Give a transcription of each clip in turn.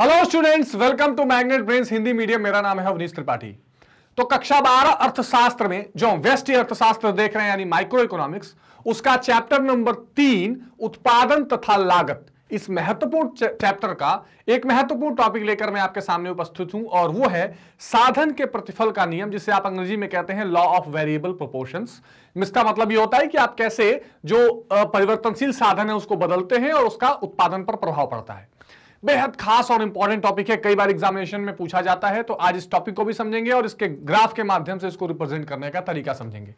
hello students welcome to magnet brains Hindi medium मेरा नाम है अवनीश त्रिपाठी तो कक्षा बारह अर्थशास्त्र में जो हम वेस्ट अर्थशास्त्र देख रहे हैं यानी माइक्रो इकोनॉमिक्स उसका चैप्टर नंबर तीन उत्पादन तथा लागत इस महत्वपूर्ण चैप्टर का एक महत्वपूर्ण टॉपिक लेकर मैं आपके सामने उपस्थित हूं और वो है साधन के प्रतिफल का नियम जिसे आप अंग्रेजी में कहते हैं लॉ ऑफ वेरिएबल प्रोपोर्शंस इसका मतलब ये होता है कि आप कैसे जो परिवर्तनशील साधन है उसको बदलते हैं और उसका उत्पादन पर प्रभाव पड़ता है बेहद खास और इंपॉर्टेंट टॉपिक है कई बार एग्जामिनेशन में पूछा जाता है तो आज इस टॉपिक को भी समझेंगे और इसके ग्राफ के माध्यम से इसको रिप्रेजेंट करने का तरीका समझेंगे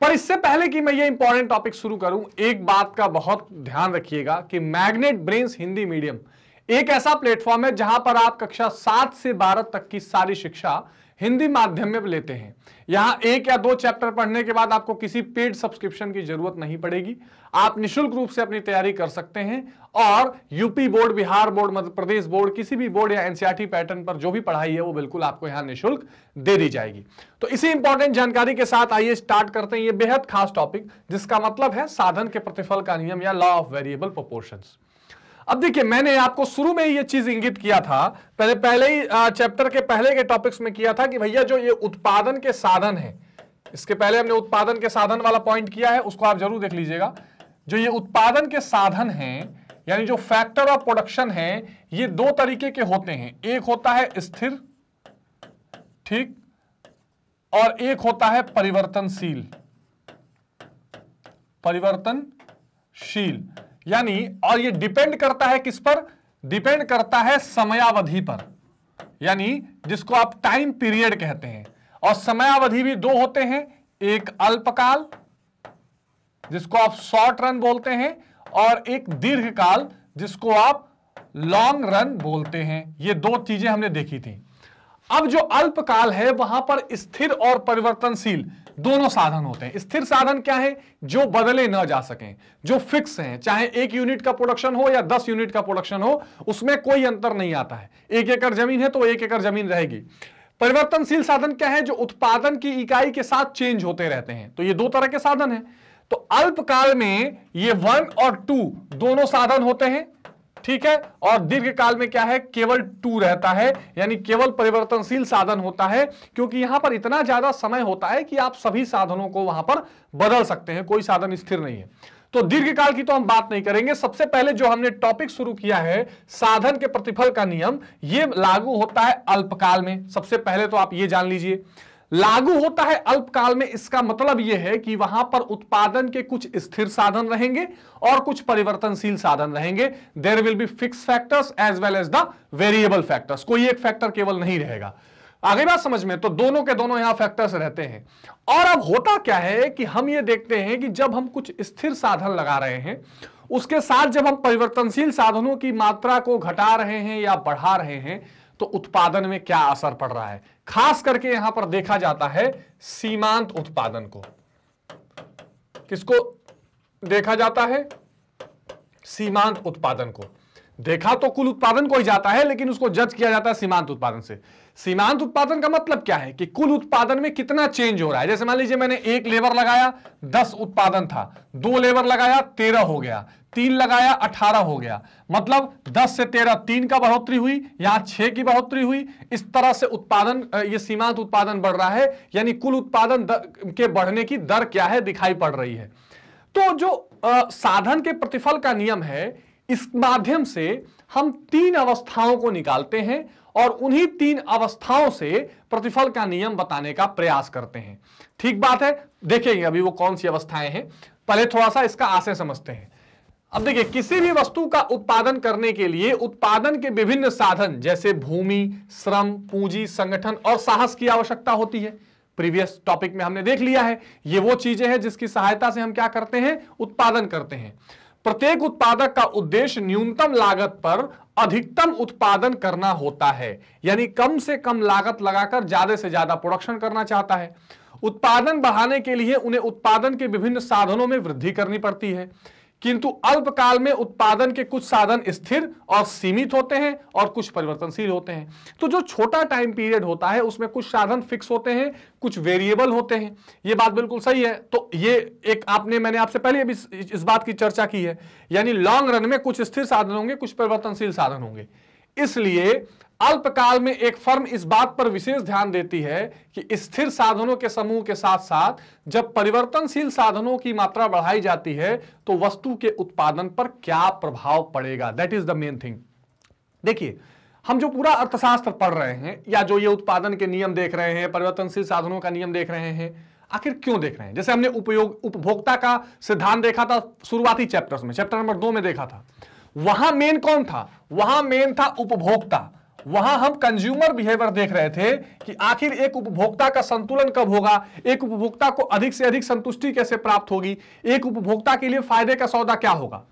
पर इससे पहले कि मैं ये इंपॉर्टेंट टॉपिक शुरू करूं एक बात का बहुत ध्यान रखिएगा कि मैग्नेट ब्रेन्स हिंदी मीडियम एक ऐसा प्लेटफॉर्म है जहां पर आप कक्षा सात से बारह तक की सारी शिक्षा हिंदी माध्यम में लेते हैं यहाँ एक या दो चैप्टर पढ़ने के बाद आपको किसी पेड सब्सक्रिप्शन की जरूरत नहीं पड़ेगी आप निशुल्क रूप से अपनी तैयारी कर सकते हैं और UP board Bihar board Madhya Pradesh board किसी भी बोर्ड या एनसीआरटी पैटर्न e पर जो भी पढ़ाई है वो बिल्कुल आपको यहां निःशुल्क दे दी जाएगी तो इसी इंपॉर्टेंट जानकारी के साथ आइए स्टार्ट करते हैं ये बेहद खास टॉपिक जिसका मतलब है साधन के प्रतिफल का नियम या लॉ ऑफ वेरिएबल प्रपोर्शन अब देखिए मैंने आपको शुरू में ही ये चीज इंगित किया था पहले पहले ही चैप्टर के पहले के टॉपिक्स में किया था कि भैया जो ये उत्पादन के साधन है इसके पहले हमने उत्पादन के साधन वाला पॉइंट किया है उसको आप जरूर देख लीजिएगा जो ये उत्पादन के साधन है यानी जो फैक्टर ऑफ प्रोडक्शन है ये दो तरीके के होते हैं एक होता है स्थिर ठीक और एक होता है परिवर्तनशील परिवर्तनशील यानी और ये डिपेंड करता है किस पर डिपेंड करता है समयावधि पर यानी जिसको आप टाइम पीरियड कहते हैं और समयावधि भी दो होते हैं एक अल्पकाल जिसको आप शॉर्ट रन बोलते हैं और एक दीर्घकाल जिसको आप लॉन्ग रन बोलते हैं ये दो चीजें हमने देखी थी अब जो अल्पकाल है वहां पर स्थिर और परिवर्तनशील दोनों साधन होते हैं स्थिर साधन क्या है जो बदले न जा सकें जो फिक्स हैं चाहे एक यूनिट का प्रोडक्शन हो या दस यूनिट का प्रोडक्शन हो उसमें कोई अंतर नहीं आता है एक एकड़ जमीन है तो एक एकड़ जमीन रहेगी परिवर्तनशील साधन क्या है जो उत्पादन की इकाई के साथ चेंज होते रहते हैं तो ये दो तरह के साधन है तो अल्पकाल में ये वन और टू दोनों साधन होते हैं ठीक है और दीर्घ काल में क्या है केवल टू रहता है यानी केवल परिवर्तनशील साधन होता है क्योंकि यहां पर इतना ज्यादा समय होता है कि आप सभी साधनों को वहां पर बदल सकते हैं कोई साधन स्थिर नहीं है तो दीर्घ काल की तो हम बात नहीं करेंगे सबसे पहले जो हमने टॉपिक शुरू किया है साधन के प्रतिफल का नियम ये लागू होता है अल्पकाल में सबसे पहले तो आप ये जान लीजिए लागू होता है अल्पकाल में इसका मतलब यह है कि वहां पर उत्पादन के कुछ स्थिर साधन रहेंगे और कुछ परिवर्तनशील साधन रहेंगे there will be fix factors as well as the variable factors कोई एक फैक्टर केवल नहीं रहेगा आगे बात समझ में तो दोनों के दोनों यहां फैक्टर्स रहते हैं और अब होता क्या है कि हम ये देखते हैं कि जब हम कुछ स्थिर साधन लगा रहे हैं उसके साथ जब हम परिवर्तनशील साधनों की मात्रा को घटा रहे हैं या बढ़ा रहे हैं तो उत्पादन में क्या असर पड़ रहा है खास करके यहां पर देखा जाता है सीमांत उत्पादन को किसको देखा जाता है सीमांत उत्पादन को देखा तो कुल उत्पादन को ही जाता है लेकिन उसको जज किया जाता है सीमांत उत्पादन से सीमांत उत्पादन का मतलब क्या है कि कुल उत्पादन में कितना चेंज हो रहा है जैसे मान लीजिए मैंने एक लेबर लगाया दस उत्पादन था दो लेबर लगाया तेरह हो गया तीन लगाया अठारह हो गया मतलब दस से तेरह तीन का बढ़ोतरी हुई यहां छह की बढ़ोतरी हुई इस तरह से उत्पादन ये सीमांत उत्पादन बढ़ रहा है यानी कुल उत्पादन के बढ़ने की दर क्या है दिखाई पड़ रही है तो जो आ, साधन के प्रतिफल का नियम है इस माध्यम से हम तीन अवस्थाओं को निकालते हैं और उन्हीं तीन अवस्थाओं से प्रतिफल का नियम बताने का प्रयास करते हैं ठीक बात है देखेंगे अभी वो कौन सी अवस्थाएं हैं पहले थोड़ा सा इसका आशय समझते हैं अब देखिए किसी भी वस्तु का उत्पादन करने के लिए उत्पादन के विभिन्न साधन जैसे भूमि श्रम पूंजी संगठन और साहस की आवश्यकता होती है प्रीवियस टॉपिक में हमने देख लिया है ये वो चीजें हैं जिसकी सहायता से हम क्या करते हैं उत्पादन करते हैं प्रत्येक उत्पादक का उद्देश्य न्यूनतम लागत पर अधिकतम उत्पादन करना होता है यानी कम से कम लागत लगाकर ज्यादा से ज्यादा प्रोडक्शन करना चाहता है उत्पादन बढ़ाने के लिए उन्हें उत्पादन के विभिन्न साधनों में वृद्धि करनी पड़ती है किंतु अल्पकाल में उत्पादन के कुछ साधन स्थिर और सीमित होते हैं और कुछ परिवर्तनशील होते हैं तो जो छोटा टाइम पीरियड होता है उसमें कुछ साधन फिक्स होते हैं कुछ वेरिएबल होते हैं ये बात बिल्कुल सही है तो ये एक आपने मैंने आपसे पहले भी इस बात की चर्चा की है यानी लॉन्ग रन में कुछ स्थिर साधन होंगे कुछ परिवर्तनशील साधन होंगे इसलिए अल्पकाल में एक फर्म इस बात पर विशेष ध्यान देती है कि स्थिर साधनों के समूह के साथ साथ जब परिवर्तनशील साधनों की मात्रा बढ़ाई जाती है तो वस्तु के उत्पादन पर क्या प्रभाव पड़ेगा that is the main thing देखिए हम जो पूरा अर्थशास्त्र पढ़ रहे हैं या जो ये उत्पादन के नियम देख रहे हैं परिवर्तनशील साधनों का नियम देख रहे हैं आखिर क्यों देख रहे हैं जैसे हमने उपयोग उपभोक्ता का सिद्धांत देखा था शुरुआती चैप्टर में चैप्टर नंबर दो में देखा था वहां मेन कौन था वहां मेन था उपभोक्ता वहां हम कंज्यूमर बिहेवियर देख रहे थे कि आखिर एक उपभोक्ता का संतुलन कब होगा एक उपभोक्ता को अधिक से अधिक संतुष्टि कैसे प्राप्त होगी एक उपभोक्ता के लिए फायदे का सौदा क्या होगा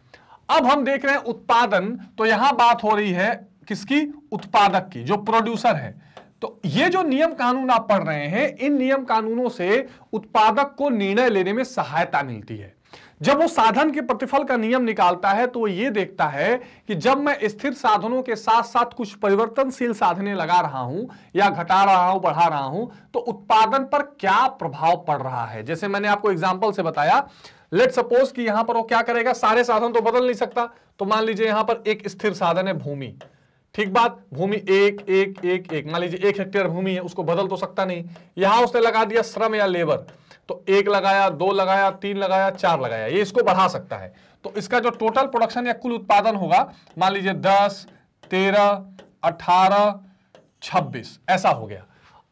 अब हम देख रहे हैं उत्पादन तो यहां बात हो रही है किसकी उत्पादक की जो प्रोड्यूसर है तो ये जो नियम कानून आप पढ़ रहे हैं इन नियम कानूनों से उत्पादक को निर्णय लेने में सहायता मिलती है जब वो साधन के प्रतिफल का नियम निकालता है तो वो ये देखता है कि जब मैं स्थिर साधनों के साथ साथ कुछ परिवर्तनशील साधने लगा रहा हूं या घटा रहा हूं बढ़ा रहा हूं तो उत्पादन पर क्या प्रभाव पड़ रहा है जैसे मैंने आपको एग्जाम्पल से बताया लेट सपोज कि यहां पर वो क्या करेगा सारे साधन तो बदल नहीं सकता तो मान लीजिए यहां पर एक स्थिर साधन है भूमि ठीक बात भूमि एक एक एक एक मान लीजिए एक हेक्टेयर भूमि है उसको बदल तो सकता नहीं यहां उसने लगा दिया श्रम या लेबर तो एक लगाया दो लगाया तीन लगाया चार लगाया ये इसको बढ़ा सकता है तो इसका जो टोटल प्रोडक्शन या कुल उत्पादन होगा मान लीजिए दस तेरह अठारह छब्बीस ऐसा हो गया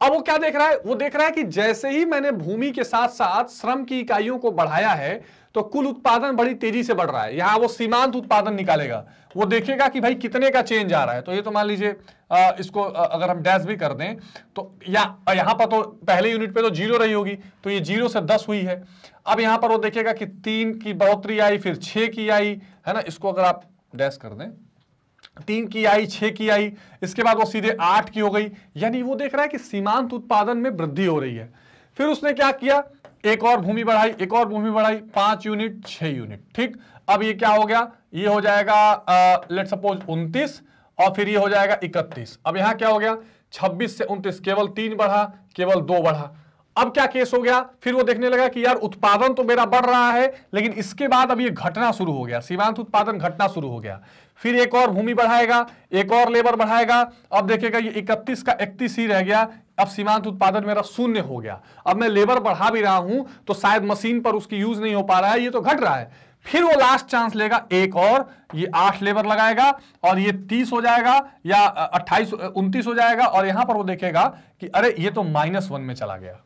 अब वो क्या देख रहा है वो देख रहा है कि जैसे ही मैंने भूमि के साथ साथ श्रम की इकाइयों को बढ़ाया है तो कुल उत्पादन बड़ी तेजी से बढ़ रहा है यहां वो सीमांत उत्पादन निकालेगा वो देखेगा कि भाई कितने का चेंज आ रहा है तो ये तो मान लीजिए इसको अगर हम डैश भी कर दें तो या यहां पर तो पहले यूनिट पे तो जीरो रही होगी तो ये जीरो से दस हुई है अब यहां पर वो देखेगा कि तीन की बढ़ोतरी आई फिर छ की आई है ना इसको अगर आप डैश कर दें तीन की आई छ की आई इसके बाद वो सीधे आठ की हो गई यानी वो देख रहा है कि सीमांत उत्पादन में वृद्धि हो रही है फिर उसने क्या किया एक और भूमि बढ़ाई एक और भूमि बढ़ाई पांच यूनिट छह यूनिट ठीक अब ये क्या हो गया ये हो जाएगा लेट सपोज उनतीस और फिर ये हो जाएगा इकतीस अब यहां क्या हो गया छब्बीस से उनतीस केवल तीन बढ़ा केवल दो बढ़ा अब क्या केस हो गया फिर वो देखने लगा कि यार उत्पादन तो मेरा बढ़ रहा है लेकिन इसके बाद अब ये घटना शुरू हो गया सीमांत उत्पादन घटना शुरू हो गया फिर एक और भूमि बढ़ाएगा एक और लेबर बढ़ाएगा अब देखिएगा ये इकतीस का इकतीस ही रह गया अब सीमांत उत्पादन मेरा शून्य हो गया अब मैं लेबर बढ़ा भी रहा हूं तो शायद मशीन पर उसकी यूज नहीं हो पा रहा है ये तो घट रहा है फिर वो लास्ट चांस लेगा एक और ये आठ लेबर लगाएगा और ये तीस हो जाएगा या अट्ठाईस उनतीस हो जाएगा और यहां पर वो देखेगा कि अरे ये तो माइनस वन में चला गया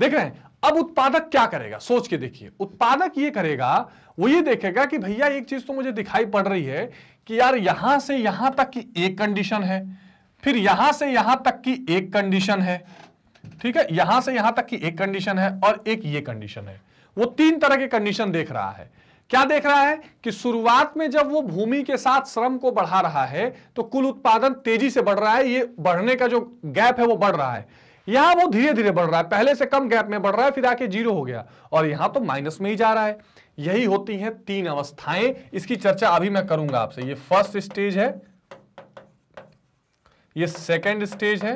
देख रहे हैं अब उत्पादक क्या करेगा सोच के देखिए उत्पादक ये करेगा वो ये देखेगा कि भैया एक चीज तो मुझे दिखाई पड़ रही है कि यार यहां से यहां तक की एक कंडीशन है फिर यहां से यहां तक की एक कंडीशन है ठीक है यहां से यहां तक की एक कंडीशन है और एक ये कंडीशन है वो तीन तरह के कंडीशन देख रहा है क्या देख रहा है कि शुरुआत में जब वो भूमि के साथ श्रम को बढ़ा रहा है तो कुल उत्पादन तेजी से बढ़ रहा है ये बढ़ने का जो गैप है वो बढ़ रहा है यहां वो धीरे धीरे बढ़ रहा है पहले से कम गैप में बढ़ रहा है फिर आके जीरो हो गया और यहां तो माइनस में ही जा रहा है यही होती है तीन अवस्थाएं इसकी चर्चा अभी मैं करूंगा आपसे ये फर्स्ट स्टेज है ये सेकेंड स्टेज है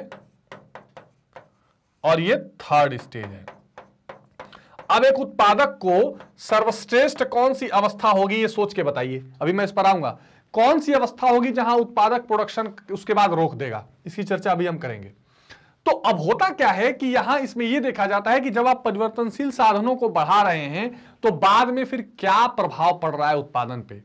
और ये थर्ड स्टेज है अब एक उत्पादक को सर्वश्रेष्ठ कौन सी अवस्था होगी ये सोच के बताइए अभी मैं इस पर आऊंगा कौन सी अवस्था होगी जहां उत्पादक प्रोडक्शन उसके बाद रोक देगा इसकी चर्चा अभी हम करेंगे तो अब होता क्या है कि यहां इसमें यह देखा जाता है कि जब आप परिवर्तनशील साधनों को बढ़ा रहे हैं तो बाद में फिर क्या प्रभाव पड़ रहा है उत्पादन पे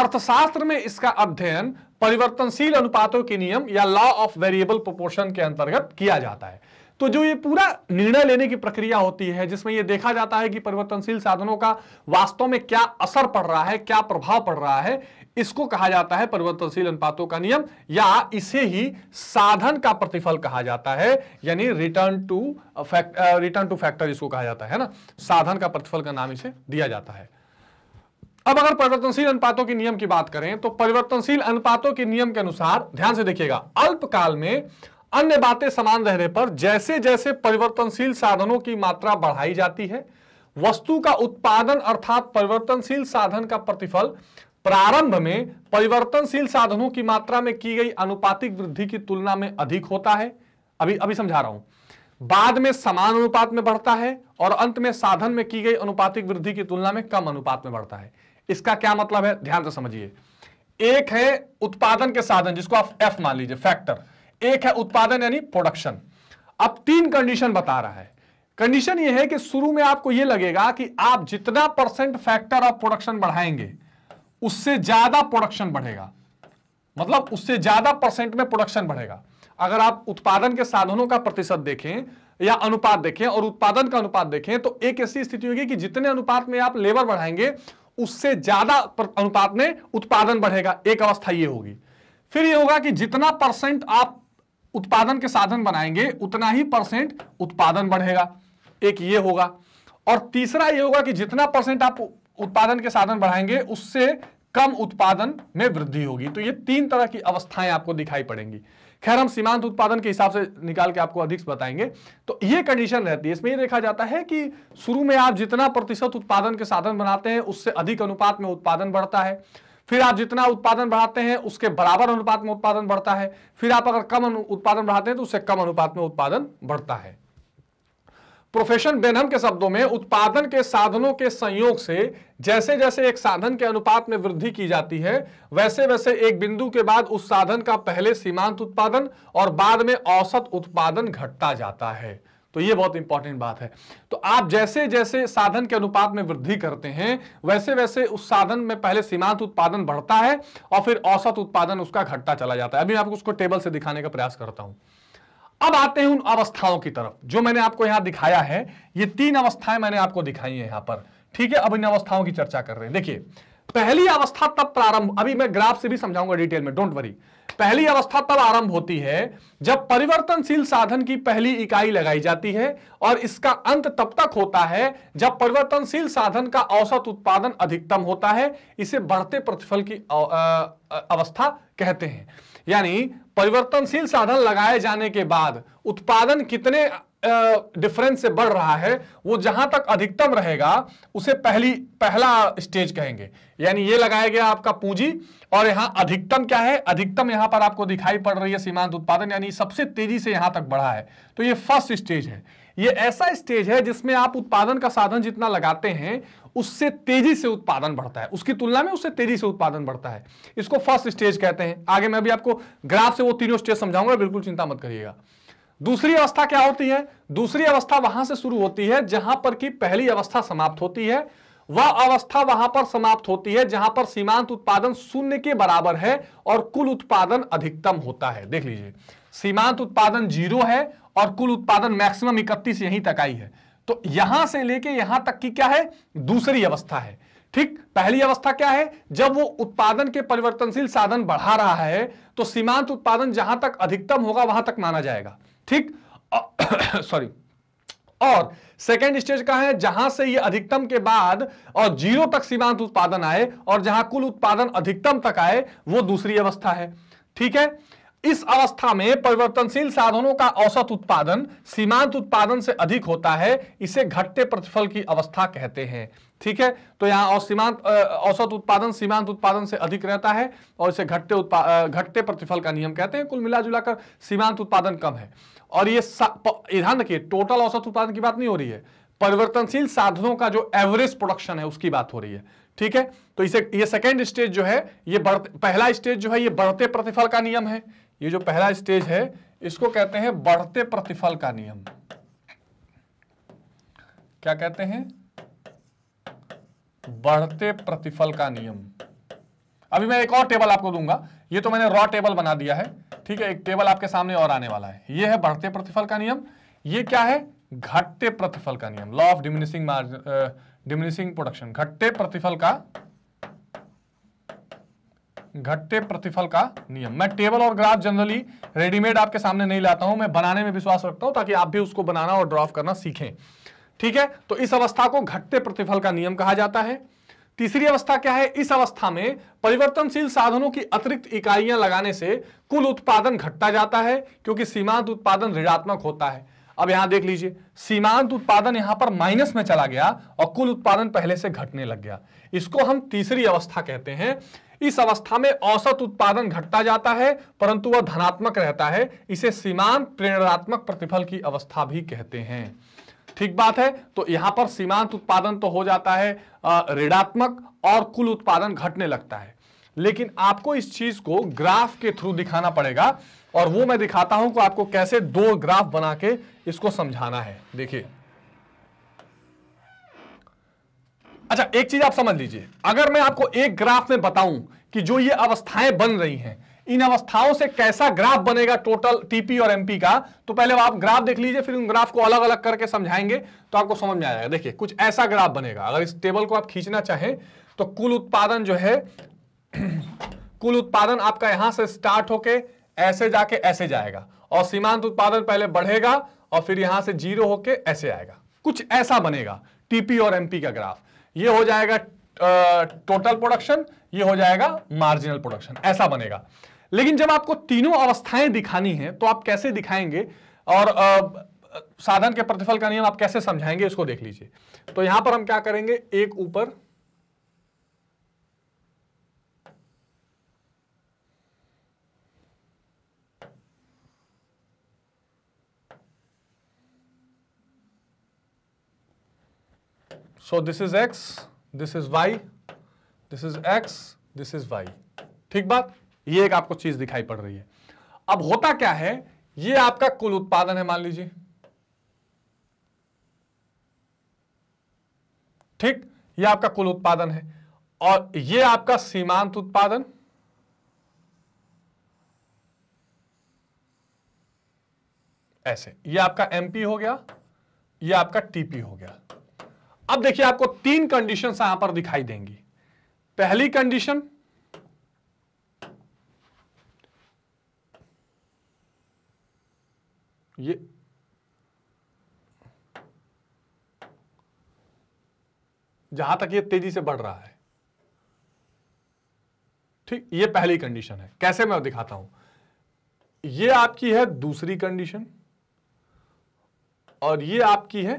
अर्थशास्त्र में इसका अध्ययन परिवर्तनशील अनुपातों के नियम या लॉ ऑफ वेरिएबल प्रोपोर्शन के अंतर्गत किया जाता है तो जो ये पूरा निर्णय लेने की प्रक्रिया होती है जिसमें ये देखा जाता है कि परिवर्तनशील साधनों का वास्तव में क्या असर पड़ रहा है क्या प्रभाव पड़ रहा है इसको कहा जाता है परिवर्तनशील अनुपातों का नियम या इसे ही साधन का प्रतिफल कहा जाता है यानी return to fact return to factor इसको कहा जाता है ना साधन का प्रतिफल का नाम इसे दिया जाता है अब अगर परिवर्तनशील अनुपातों के नियम की बात करें तो परिवर्तनशील अनुपातों के नियम के अनुसार ध्यान से देखिएगा अल्पकाल में अन्य बातें समान रहने पर जैसे जैसे परिवर्तनशील साधनों की मात्रा बढ़ाई जाती है वस्तु का उत्पादन अर्थात परिवर्तनशील साधन का प्रतिफल प्रारंभ में परिवर्तनशील साधनों की मात्रा में की गई अनुपातिक वृद्धि की तुलना में अधिक होता है अभी अभी समझा रहा हूं बाद में समान अनुपात में बढ़ता है और अंत में साधन में की गई अनुपातिक वृद्धि की तुलना में कम अनुपात में बढ़ता है इसका क्या मतलब है ध्यान से समझिए एक है उत्पादन के साधन जिसको आप एफ मान लीजिए फैक्टर एक है उत्पादन यानी प्रोडक्शन अब तीन कंडीशन बता रहा है कंडीशन यह है कि शुरू में आपको यह लगेगा कि आप जितना परसेंट फैक्टर ऑफ प्रोडक्शन बढ़ाएंगे उससे ज्यादा प्रोडक्शन बढ़ेगा मतलब उससे ज्यादा परसेंट में प्रोडक्शन बढ़ेगा अगर आप उत्पादन के साधनों का प्रतिशत देखें या अनुपात देखें और उत्पादन का अनुपात देखें तो एक ऐसी स्थिति होगी कि जितने अनुपात में आप लेबर बढ़ाएंगे उससे ज्यादा अनुपात में उत्पादन बढ़ेगा एक अवस्था ये होगी फिर ये होगा कि जितना परसेंट आप उत्पादन के साधन बनाएंगे उतना ही परसेंट उत्पादन बढ़ेगा एक ये होगा और तीसरा ये होगा कि जितना परसेंट आप उत्पादन के साधन बढ़ाएंगे उससे कम उत्पादन में वृद्धि होगी तो ये तीन तरह की अवस्थाएं आपको दिखाई पड़ेंगी खैर हम सीमांत उत्पादन के हिसाब से निकाल के आपको अधिक बताएंगे तो ये कंडीशन रहती है इसमें ये देखा जाता है कि शुरू में आप जितना प्रतिशत उत्पादन के साधन बनाते हैं उससे अधिक अनुपात में उत्पादन बढ़ता है फिर आप जितना उत्पादन बढ़ाते हैं उसके बराबर अनुपात में उत्पादन बढ़ता है फिर आप अगर कम उत्पादन बढ़ाते हैं तो उससे कम अनुपात में उत्पादन बढ़ता है प्रोफेशन बेनहम के शब्दों में उत्पादन के साधनों के संयोग से जैसे जैसे एक साधन के अनुपात में वृद्धि की जाती है वैसे वैसे एक बिंदु के बाद उस साधन का पहले सीमांत उत्पादन और बाद में औसत उत्पादन घटता जाता है तो ये बहुत इंपॉर्टेंट बात है तो आप जैसे जैसे साधन के अनुपात में वृद्धि करते हैं वैसे वैसे उस साधन में पहले सीमांत उत्पादन बढ़ता है और फिर औसत उत्पादन उसका घटता चला जाता है अभी मैं आपको उसको टेबल से दिखाने का प्रयास करता हूं अब आते हैं उन अवस्थाओं की तरफ जो मैंने आपको यहां दिखाया है ये तीन अवस्थाएं मैंने आपको दिखाई है यहां पर ठीक है अब इन अवस्थाओं की चर्चा कर रहे हैं देखिए पहली अवस्था तब प्रारंभ अभी मैं ग्राफ से भी समझाऊंगा डिटेल में डोंट वरी पहली अवस्था तब आरंभ होती है जब परिवर्तनशील साधन की पहली इकाई लगाई जाती है और इसका अंत तब तक होता है जब परिवर्तनशील साधन का औसत उत्पादन अधिकतम होता है इसे बढ़ते प्रतिफल की अवस्था कहते हैं यानी परिवर्तनशील साधन लगाए जाने के बाद उत्पादन कितने डिफरेंस से बढ़ रहा है वो जहां तक अधिकतम रहेगा उसे पहली पहला स्टेज कहेंगे यानी ये लगाया गया आपका पूंजी और यहां अधिकतम क्या है अधिकतम यहां पर आपको दिखाई पड़ रही है सीमांत उत्पादन यानी सबसे तेजी से यहां तक बढ़ा है तो ये फर्स्ट स्टेज है ये ऐसा स्टेज है जिसमें आप उत्पादन का साधन जितना लगाते हैं उससे तेजी से उत्पादन बढ़ता है उसकी तुलना में उससे तेजी से उत्पादन बढ़ता है इसको फर्स्ट स्टेज कहते हैं आगे मैं भी आपको ग्राफ से वो तीनों स्टेज समझाऊंगा बिल्कुल चिंता मत करिएगा दूसरी अवस्था क्या होती है दूसरी अवस्था वहां से शुरू होती है जहां पर की पहली अवस्था समाप्त होती है वह अवस्था वहां पर समाप्त होती है जहां पर सीमांत उत्पादन शून्य के बराबर है और कुल उत्पादन अधिकतम होता है देख लीजिए सीमांत उत्पादन जीरो है और कुल उत्पादन मैक्सिमम इकतीस यहीं तक आई है तो यहां से लेके यहां तक की क्या है दूसरी अवस्था है ठीक पहली अवस्था क्या है जब वो उत्पादन के परिवर्तनशील साधन बढ़ा रहा है तो सीमांत उत्पादन जहां तक अधिकतम होगा वहां तक माना जाएगा ठीक सॉरी और सेकेंड स्टेज का है जहां से ये अधिकतम के बाद और जीरो तक सीमांत उत्पादन आए और जहां कुल उत्पादन अधिकतम तक आए वो दूसरी अवस्था है ठीक है इस अवस्था में परिवर्तनशील साधनों का औसत उत्पादन सीमांत उत्पादन से अधिक होता है इसे घटते प्रतिफल की अवस्था कहते हैं ठीक है तो यहाँ सीमांत औसत उत्पादन सीमांत उत्पादन से अधिक रहता है और इसे घटते उत्पा घटते प्रतिफल का नियम कहते हैं कुल मिला जुलाकर सीमांत उत्पादन कम है और ये ध्यान रखिए टोटल औसत उत्पादन की बात नहीं हो रही है परिवर्तनशील साधनों का जो एवरेज प्रोडक्शन है उसकी बात हो रही है ठीक है तो इसे ये सेकेंड स्टेज जो है ये बढ़ पहला स्टेज जो है ये बढ़ते प्रतिफल का नियम है ये जो पहला स्टेज है इसको कहते हैं बढ़ते प्रतिफल का नियम क्या कहते हैं बढ़ते प्रतिफल का नियम अभी मैं एक और टेबल आपको दूंगा ये तो मैंने रॉ टेबल बना दिया है ठीक है एक टेबल आपके सामने और आने वाला है ये है बढ़ते प्रतिफल का नियम ये क्या है घटते प्रतिफल का नियम law of diminishing margin diminishing production घटते प्रतिफल का घटते प्रतिफल का नियम मैं टेबल और ग्राफ जनरली रेडीमेड आपके सामने नहीं लाता हूं मैं बनाने में विश्वास रखता हूं ताकि आप भी उसको बनाना और ड्रॉफ करना सीखें ठीक है तो इस अवस्था को घटते प्रतिफल का नियम कहा जाता है तीसरी अवस्था क्या है इस अवस्था में परिवर्तनशील साधनों की अतिरिक्त इकाइयां लगाने से कुल उत्पादन घटता जाता है क्योंकि सीमांत उत्पादन ऋणात्मक होता है अब यहां देख लीजिए सीमांत उत्पादन यहां पर माइनस में चला गया और कुल उत्पादन पहले से घटने लग गया इसको हम तीसरी अवस्था कहते हैं इस अवस्था में औसत उत्पादन घटता जाता है परंतु वह धनात्मक रहता है इसे सीमांत प्रेरणात्मक प्रतिफल की अवस्था भी कहते हैं ठीक बात है तो यहां पर सीमांत उत्पादन तो हो जाता है ऋणात्मक और कुल उत्पादन घटने लगता है लेकिन आपको इस चीज को ग्राफ के थ्रू दिखाना पड़ेगा और वो मैं दिखाता हूं कि आपको कैसे दो ग्राफ बना के इसको समझाना है देखिए अच्छा एक चीज आप समझ लीजिए अगर मैं आपको एक ग्राफ में बताऊं कि जो ये अवस्थाएं बन रही हैं इन अवस्थाओं से कैसा ग्राफ बनेगा टोटल टीपी और एमपी का तो पहले आप ग्राफ देख लीजिए फिर उन ग्राफ को अलग अलग करके समझाएंगे तो आपको समझ में आ जाएगा देखिए कुछ ऐसा ग्राफ बनेगा अगर इस टेबल को आप खींचना चाहें तो कुल उत्पादन जो है कुल उत्पादन आपका यहां से स्टार्ट होके ऐसे जाके ऐसे जाएगा और सीमांत उत्पादन पहले बढ़ेगा और फिर यहां से जीरो होके ऐसे आएगा कुछ ऐसा बनेगा टीपी और एमपी का ग्राफ ये हो जाएगा टोटल प्रोडक्शन ये हो जाएगा मार्जिनल प्रोडक्शन ऐसा बनेगा लेकिन जब आपको तीनों अवस्थाएं दिखानी है तो आप कैसे दिखाएंगे और साधन के प्रतिफल का नियम आप कैसे समझाएंगे इसको देख लीजिए तो यहां पर हम क्या करेंगे एक ऊपर so this is X this is Y this is X this is Y ठीक बात ये एक आपको चीज दिखाई पड़ रही है अब होता क्या है ये आपका कुल उत्पादन है मान लीजिए ठीक ये आपका कुल उत्पादन है और ये आपका सीमांत उत्पादन ऐसे ये आपका एमपी हो गया ये आपका टीपी हो गया अब देखिए आपको तीन कंडीशन यहां पर दिखाई देंगी पहली कंडीशन ये जहां तक ये तेजी से बढ़ रहा है ठीक ये पहली कंडीशन है कैसे मैं दिखाता हूं ये आपकी है दूसरी कंडीशन और ये आपकी है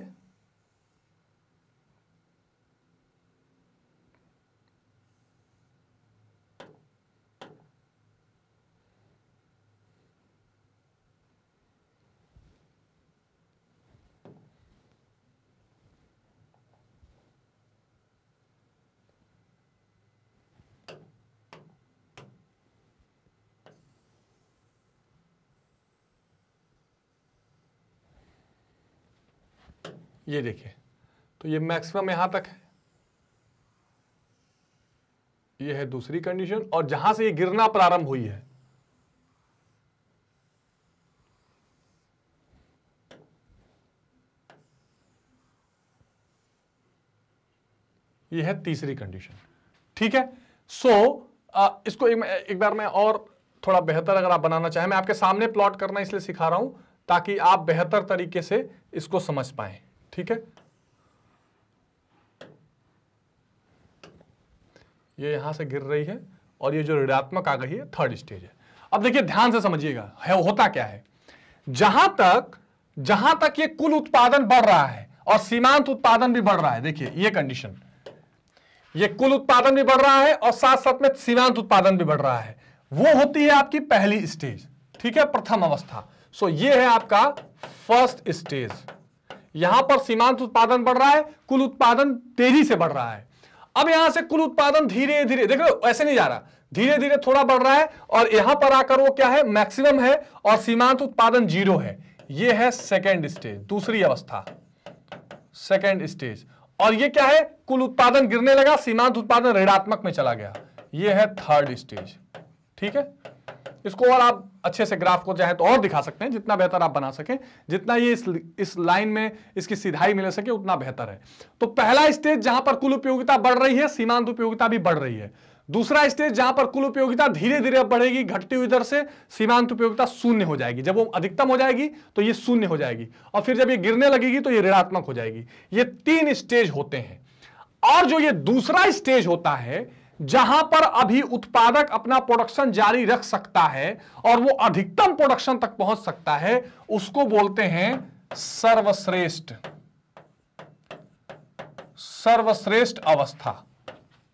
ये देखिए तो ये मैक्सिमम यहां तक है ये है दूसरी कंडीशन और जहां से ये गिरना प्रारंभ हुई है ये है तीसरी कंडीशन ठीक है सो so, इसको एक, एक बार मैं और थोड़ा बेहतर अगर आप बनाना चाहें मैं आपके सामने प्लॉट करना इसलिए सिखा रहा हूं ताकि आप बेहतर तरीके से इसको समझ पाएं ठीक है ये यहां से गिर रही है और ये जो ऋणात्मक आ गई है थर्ड स्टेज है अब देखिए ध्यान से समझिएगा है होता क्या है जहां तक जहां तक ये कुल उत्पादन बढ़ रहा है और सीमांत उत्पादन भी बढ़ रहा है देखिए ये कंडीशन ये कुल उत्पादन भी बढ़ रहा है और साथ साथ में सीमांत उत्पादन भी बढ़ रहा है वो होती है आपकी पहली स्टेज ठीक है प्रथम अवस्था सो so, ये है आपका फर्स्ट स्टेज यहां पर सीमांत उत्पादन बढ़ रहा है कुल उत्पादन तेजी से बढ़ रहा है अब यहां से कुल उत्पादन धीरे धीरे देखो ऐसे नहीं जा रहा धीरे धीरे थोड़ा बढ़ रहा है और यहां पर आकर वो क्या है मैक्सिमम है और सीमांत उत्पादन जीरो है ये है सेकेंड स्टेज दूसरी अवस्था सेकेंड स्टेज और ये क्या है कुल उत्पादन गिरने लगा सीमांत उत्पादन ऋणात्मक में चला गया ये है थर्ड स्टेज ठीक है इसको और आप अच्छे से ग्राफ को चाहे तो और दिखा सकते हैं जितना बेहतर आप बना सकें जितना ये इस इस लाइन में इसकी सीधाई मिल सके उतना बेहतर है तो पहला स्टेज जहां पर कुल उपयोगिता बढ़ रही है सीमांत उपयोगिता भी बढ़ रही है दूसरा स्टेज जहां पर कुल उपयोगिता धीरे धीरे बढ़ेगी घटती हुई दर से सीमांत उपयोगिता शून्य हो जाएगी जब वो अधिकतम हो जाएगी तो ये शून्य हो जाएगी और फिर जब ये गिरने लगेगी तो ये ऋणात्मक हो जाएगी ये तीन स्टेज होते हैं और जो ये दूसरा स्टेज होता है जहां पर अभी उत्पादक अपना प्रोडक्शन जारी रख सकता है और वो अधिकतम प्रोडक्शन तक पहुंच सकता है उसको बोलते हैं सर्वश्रेष्ठ सर्वश्रेष्ठ अवस्था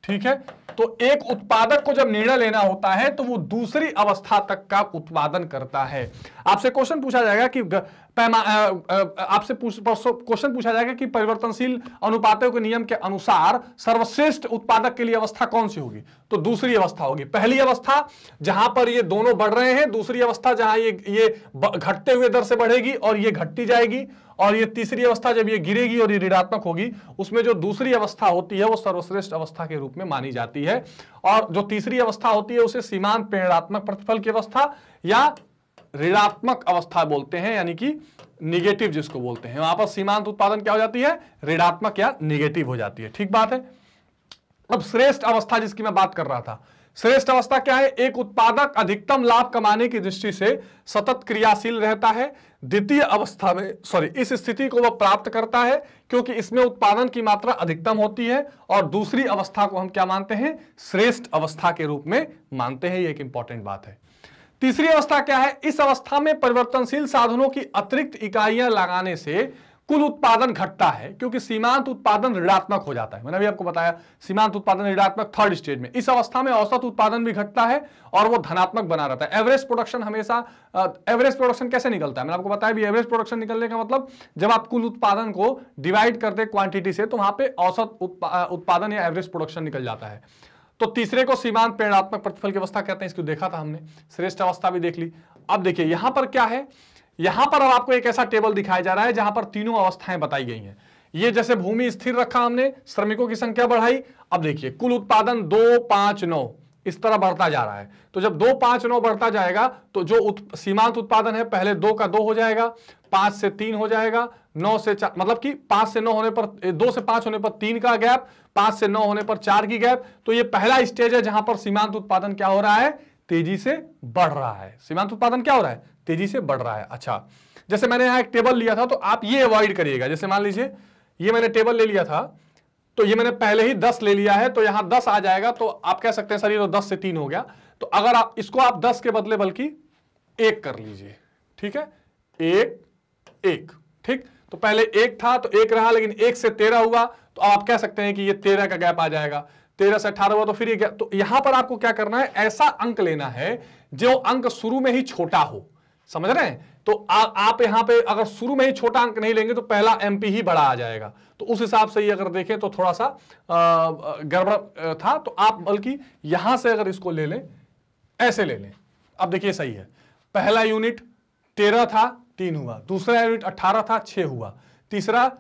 ठीक है तो एक उत्पादक को जब निर्णय लेना होता है तो वो दूसरी अवस्था तक का उत्पादन करता है आपसे क्वेश्चन पूछा जाएगा कि आपसे क्वेश्चन पूछा जाएगा कि परिवर्तनशील अनुपातों के नियम के अनुसार सर्वश्रेष्ठ उत्पादक के लिए अवस्था कौन सी होगी तो दूसरी अवस्था होगी पहली अवस्था जहां पर ये दोनों बढ़ रहे हैं दूसरी अवस्था जहां ये ये घटते हुए दर से बढ़ेगी और ये घटती जाएगी और ये तीसरी अवस्था जब ये गिरेगी और ये ऋणात्मक होगी उसमें जो दूसरी अवस्था होती है वो सर्वश्रेष्ठ अवस्था के रूप में मानी जाती है और जो तीसरी अवस्था होती है उसे सीमांत प्रेरणात्मक प्रतिफल की अवस्था या ऋणात्मक अवस्था बोलते हैं यानी कि निगेटिव जिसको बोलते हैं वहां पर सीमांत उत्पादन क्या हो जाती है ऋणात्मक या निगेटिव हो जाती है ठीक बात है अब श्रेष्ठ अवस्था जिसकी मैं बात कर रहा था श्रेष्ठ अवस्था क्या है एक उत्पादक अधिकतम लाभ कमाने की दृष्टि से सतत क्रियाशील रहता है द्वितीय अवस्था में सॉरी इस स्थिति को वह प्राप्त करता है क्योंकि इसमें उत्पादन की मात्रा अधिकतम होती है और दूसरी अवस्था को हम क्या मानते हैं श्रेष्ठ अवस्था के रूप में मानते हैं ये एक इंपॉर्टेंट बात है तीसरी अवस्था क्या है इस अवस्था में परिवर्तनशील साधनों की अतिरिक्त इकाइयां लगाने से कुल उत्पादन घटता है क्योंकि सीमांत उत्पादन ऋणात्मक हो जाता है मैंने अभी आपको बताया सीमांत उत्पादन ऋणात्मक थर्ड स्टेज में इस अवस्था में औसत उत्पादन भी घटता है और वो धनात्मक बना रहता है एवरेज प्रोडक्शन हमेशा एवरेज प्रोडक्शन कैसे निकलता है मैंने आपको बताया भी एवरेज प्रोडक्शन निकलने का मतलब जब आप कुल उत्पादन को डिवाइड करते क्वांटिटी से तो वहां पर औसत उत्पादन या एवरेज प्रोडक्शन निकल जाता है तो तीसरे को सीमांत प्रेरणात्मक प्रतिफल की अवस्था कहते हैं इसको देखा था हमने श्रेष्ठ अवस्था भी देख ली अब देखिए यहां पर क्या है यहां पर अब आपको एक ऐसा टेबल दिखाया जा रहा है जहां पर तीनों अवस्थाएं बताई गई हैं ये जैसे भूमि स्थिर रखा हमने श्रमिकों की संख्या बढ़ाई अब देखिए कुल उत्पादन दो पांच नौ इस तरह बढ़ता जा रहा है तो जब दो पांच नौ बढ़ता जाएगा तो जो उत, सीमांत उत्पादन है पहले दो का दो हो जाएगा पांच से तीन हो जाएगा नौ से चार मतलब कि पांच से नौ होने पर दो से पांच होने पर तीन का गैप पांच से नौ होने पर चार की गैप तो यह पहला स्टेज है जहां पर सीमांत उत्पादन क्या हो रहा है तेजी से बढ़ रहा है सीमांत उत्पादन क्या हो रहा है तेजी से बढ़ रहा है अच्छा जैसे मैंने यहाँ एक टेबल लिया था तो आप ये अवॉइड करिएगा जैसे मान लीजिए ये मैंने टेबल ले लिया था तो ये मैंने पहले ही दस ले लिया है तो यहाँ दस आ जाएगा तो आप कह सकते हैं सर ये तो दस से तीन हो गया तो अगर आप इसको आप दस के बदले बल्कि एक कर लीजिए ठीक है एक एक ठीक तो पहले एक था तो एक रहा लेकिन एक से तेरह हुआ तो आप कह सकते हैं कि ये तेरह का गैप आ जाएगा तेरह से अठारह हुआ तो फिर ये तो यहां पर आपको क्या करना है ऐसा अंक लेना है जो अंक शुरू में ही छोटा हो समझ रहे हैं तो आ, आप यहां पे अगर शुरू में ही छोटा अंक नहीं लेंगे तो पहला एमपी ही बड़ा आ जाएगा तो उस हिसाब से ही अगर देखें तो थोड़ा सा गड़बड़ था तो आप बल्कि यहां से अगर इसको ले लें ऐसे ले लें अब देखिए सही है पहला यूनिट तेरह था तीन हुआ दूसरा यूनिट अट्ठारह था छह हुआ तीसरा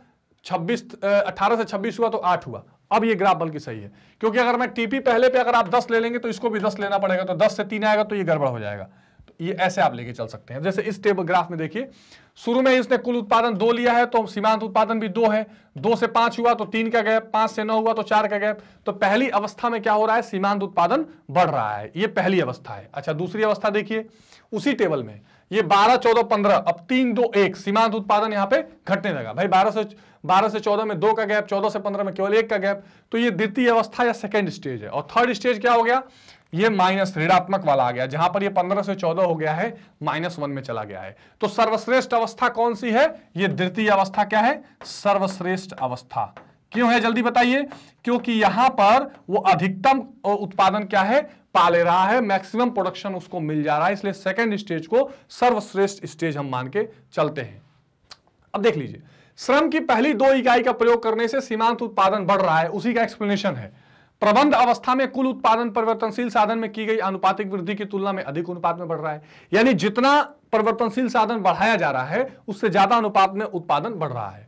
छब्बीस अट्ठारह से छब्बीस हुआ तो आठ हुआ अब ये ग्राफ बल्कि सही है क्योंकि अगर मैं टीपी पहले पे अगर आप दस ले लेंगे तो इसको भी दस लेना पड़ेगा तो दस से तीन आएगा तो ये गड़बड़ हो जाएगा ये ऐसे आप लेके चल सकते हैं जैसे इस टेबल ग्राफ में देखिए शुरू में इसने कुल उत्पादन दो लिया है तो सीमांत उत्पादन भी दो है दो से पांच हुआ तो तीन का गैप पांच से नौ हुआ तो चार का गैप तो पहली अवस्था में क्या हो रहा है सीमांत उत्पादन बढ़ रहा है ये पहली अवस्था है अच्छा दूसरी अवस्था देखिए उसी टेबल में ये बारह चौदह पंद्रह अब तीन दो एक सीमांत उत्पादन यहाँ पे घटने लगा भाई बारह से बारह से चौदह में दो का गैप चौदह से पंद्रह में केवल एक का गैप तो ये द्वितीय अवस्था या सेकेंड स्टेज है और थर्ड स्टेज क्या हो गया ये माइनस ऋणात्मक वाला आ गया जहां पर ये पंद्रह से चौदह हो गया है माइनस वन में चला गया है तो सर्वश्रेष्ठ अवस्था कौन सी है ये द्वितीय अवस्था क्या है सर्वश्रेष्ठ अवस्था क्यों है जल्दी बताइए क्योंकि यहां पर वो अधिकतम उत्पादन क्या है पा ले रहा है मैक्सिमम प्रोडक्शन उसको मिल जा रहा है इसलिए सेकेंड स्टेज को सर्वश्रेष्ठ स्टेज हम मान के चलते हैं अब देख लीजिए श्रम की पहली दो इकाई का प्रयोग करने से सीमांत उत्पादन बढ़ रहा है उसी का एक्सप्लेनेशन है प्रबंध अवस्था में कुल उत्पादन परिवर्तनशील साधन में की गई अनुपातिक वृद्धि की तुलना में अधिक अनुपात में बढ़ रहा है यानी जितना परिवर्तनशील साधन बढ़ाया जा रहा है उससे ज्यादा अनुपात में उत्पादन बढ़ रहा है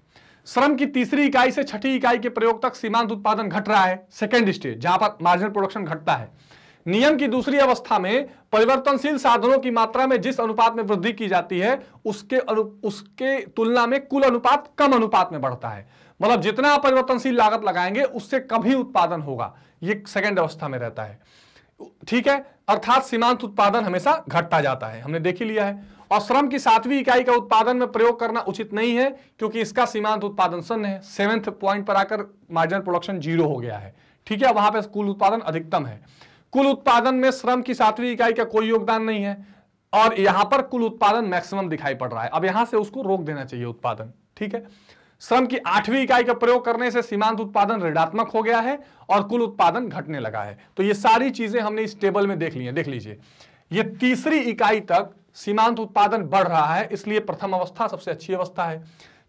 श्रम की तीसरी इकाई से छठी इकाई के प्रयोग तक सीमांत उत्पादन घट रहा है सेकेंड स्टेज जहां पर मार्जिनल प्रोडक्शन घटता है नियम की दूसरी अवस्था में परिवर्तनशील साधनों की मात्रा में जिस अनुपात में वृद्धि की जाती है उसके उसके तुलना में कुल अनुपात कम अनुपात में बढ़ता है मतलब जितना आप परिवर्तनशील लागत लगाएंगे उससे कभी उत्पादन होगा ये सेकेंड अवस्था में रहता है ठीक है अर्थात सीमांत उत्पादन हमेशा घटता जाता है हमने देख ही लिया है और श्रम की सातवीं इकाई का उत्पादन में प्रयोग करना उचित नहीं है क्योंकि इसका सीमांत उत्पादन शून्य है सेवेंथ पॉइंट पर आकर मार्जिनल प्रोडक्शन जीरो हो गया है ठीक है वहां पर कुल उत्पादन अधिकतम है कुल उत्पादन में श्रम की सातवीं इकाई का कोई योगदान नहीं है और यहां पर कुल उत्पादन मैक्सिमम दिखाई पड़ रहा है अब यहां से उसको रोक देना चाहिए उत्पादन ठीक है श्रम की आठवीं इकाई का प्रयोग करने से सीमांत उत्पादन ऋणात्मक हो गया है और कुल उत्पादन घटने लगा है तो ये सारी चीजें हमने इस टेबल में देख ली है देख लीजिए ये तीसरी इकाई तक सीमांत उत्पादन बढ़ रहा है इसलिए प्रथम अवस्था सबसे अच्छी अवस्था है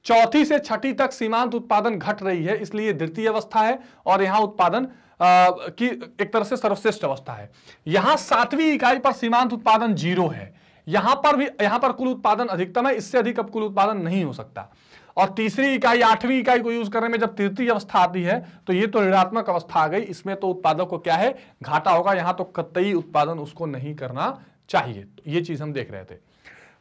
चौथी से छठी तक सीमांत उत्पादन घट रही है इसलिए द्वितीय अवस्था है और यहां उत्पादन आ, की एक तरह से सर्वश्रेष्ठ अवस्था है यहां सातवीं इकाई पर सीमांत उत्पादन जीरो है यहां पर भी यहां पर कुल उत्पादन अधिकतम है इससे अधिक अब कुल उत्पादन नहीं हो सकता और तीसरी इकाई आठवीं इकाई को यूज करने में जब तृतीय अवस्था आती है तो ये तो ऋणात्मक अवस्था आ गई इसमें तो उत्पादक को क्या है घाटा होगा यहां तो कतई उत्पादन उसको नहीं करना चाहिए तो ये चीज हम देख रहे थे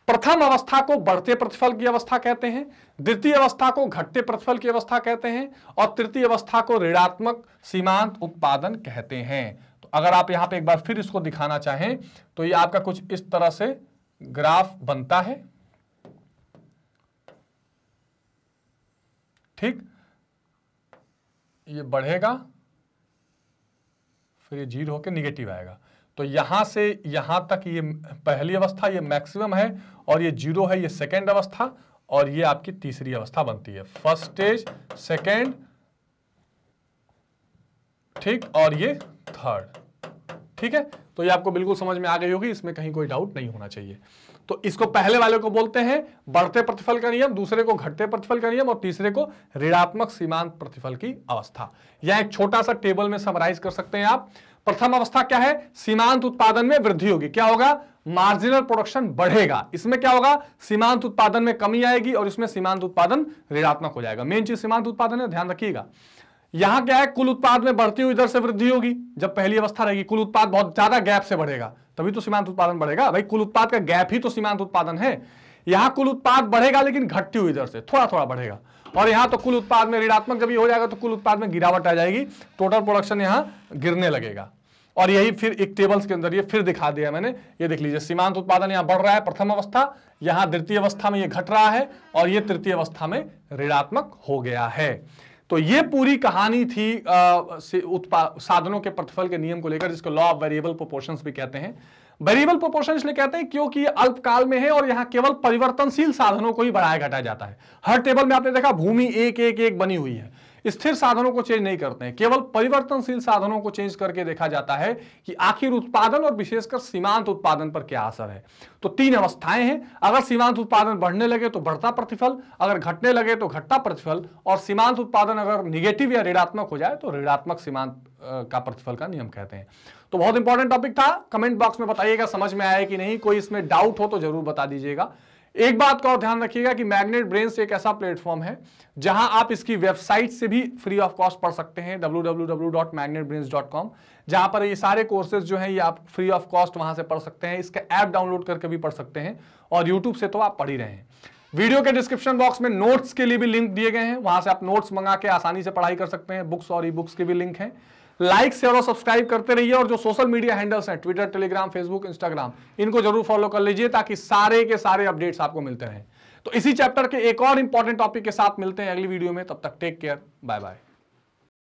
प्रथम अवस्था को बढ़ते प्रतिफल की अवस्था कहते हैं द्वितीय अवस्था को घटते प्रतिफल की अवस्था कहते हैं और तृतीय अवस्था को ऋणात्मक सीमांत उत्पादन कहते हैं तो अगर आप यहां पे एक बार फिर इसको दिखाना चाहें तो ये आपका कुछ इस तरह से ग्राफ बनता है ठीक ये बढ़ेगा फिर ये जीरो होकर निगेटिव आएगा तो यहां से यहां तक ये पहली अवस्था ये मैक्सिमम है और ये जीरो है ये सेकेंड अवस्था और ये आपकी तीसरी अवस्था बनती है फर्स्ट स्टेज सेकेंड ठीक और ये थर्ड ठीक है तो ये आपको बिल्कुल समझ में आ गई होगी इसमें कहीं कोई डाउट नहीं होना चाहिए तो इसको पहले वाले को बोलते हैं बढ़ते प्रतिफल का नियम दूसरे को घटते प्रतिफल का नियम और तीसरे को ऋणात्मक सीमांत प्रतिफल की अवस्था यह एक छोटा सा टेबल में समराइज कर सकते हैं आप प्रथम अवस्था क्या है सीमांत उत्पादन में वृद्धि होगी क्या होगा मार्जिनल प्रोडक्शन बढ़ेगा इसमें क्या होगा सीमांत उत्पादन में कमी आएगी और इसमें सीमांत उत्पादन ऋणात्मक हो जाएगा मेन चीज सीमांत उत्पादन है ध्यान रखिएगा यहां क्या है कुल उत्पाद में बढ़ती हुई दर से वृद्धि होगी जब पहली अवस्था रहेगी कुल उत्पाद बहुत ज्यादा गैप से बढ़ेगा तभी तो सीमांत उत्पादन बढ़ेगा भाई कुल उत्पाद का गैप ही तो सीमांत उत्पादन है यहां कुल उत्पाद बढ़ेगा लेकिन घटती हुई दर से थोड़ा थोड़ा बढ़ेगा और यहां तो कुल उत्पाद में ऋणात्मक जब ये हो जाएगा तो कुल उत्पाद में गिरावट आ जाएगी टोटल प्रोडक्शन यहां गिरने लगेगा और यही फिर एक टेबल्स के अंदर ये फिर दिखा दिया मैंने ये देख लीजिए सीमांत उत्पादन यहां बढ़ रहा है प्रथम अवस्था यहां द्वितीय अवस्था में ये घट रहा है और ये तृतीय अवस्था में ऋणात्मक हो गया है तो ये पूरी कहानी थी साधनों के प्रतिफल के नियम को लेकर जिसको लॉ ऑफ वेरिएबल प्रोपोर्शंस भी कहते हैं वेरिएबल प्रोपोर्शन इसलिए कहते हैं क्योंकि ये अल्पकाल में है और यहां केवल परिवर्तनशील साधनों को ही बढ़ाया घटाया जाता है हर टेबल में आपने देखा भूमि एक एक एक बनी हुई है स्थिर साधनों को चेंज नहीं करते हैं केवल परिवर्तनशील साधनों को चेंज करके देखा जाता है कि आखिर उत्पादन और विशेषकर सीमांत उत्पादन पर क्या असर है तो तीन अवस्थाएं हैं अगर सीमांत उत्पादन बढ़ने लगे तो बढ़ता प्रतिफल अगर घटने लगे तो घटता प्रतिफल और सीमांत उत्पादन अगर निगेटिव या ऋणात्मक हो जाए तो ऋणात्मक सीमांत का प्रतिफल का नियम कहते हैं तो बहुत इंपॉर्टेंट टॉपिक था कमेंट बॉक्स में बताइएगा समझ में आया कि नहीं कोई इसमें डाउट हो तो जरूर बता दीजिएगा एक बात का और ध्यान रखिएगा कि मैग्नेट ब्रेन्स एक ऐसा प्लेटफॉर्म है जहां आप इसकी वेबसाइट से भी फ्री ऑफ कॉस्ट पढ़ सकते हैं www.magnetbrains.com जहां पर ये सारे कोर्सेज जो हैं ये आप फ्री ऑफ कॉस्ट वहां से पढ़ सकते हैं इसका ऐप डाउनलोड करके भी पढ़ सकते हैं और यूट्यूब से तो आप पढ़ ही रहे हैं वीडियो के डिस्क्रिप्शन बॉक्स में नोट्स के लिए भी लिंक दिए गए हैं वहां से आप नोट्स मंगा के आसानी से पढ़ाई कर सकते हैं बुक्स और ई बुक्स के भी लिंक हैं लाइक शेयर और सब्सक्राइब करते रहिए और जो सोशल मीडिया हैंडल्स हैं ट्विटर टेलीग्राम फेसबुक इंस्टाग्राम इनको जरूर फॉलो कर लीजिए ताकि सारे के सारे अपडेट्स आपको मिलते रहे तो इसी चैप्टर के एक और इंपॉर्टेंट टॉपिक के साथ मिलते हैं अगली वीडियो में तब तक टेक केयर बाय बाय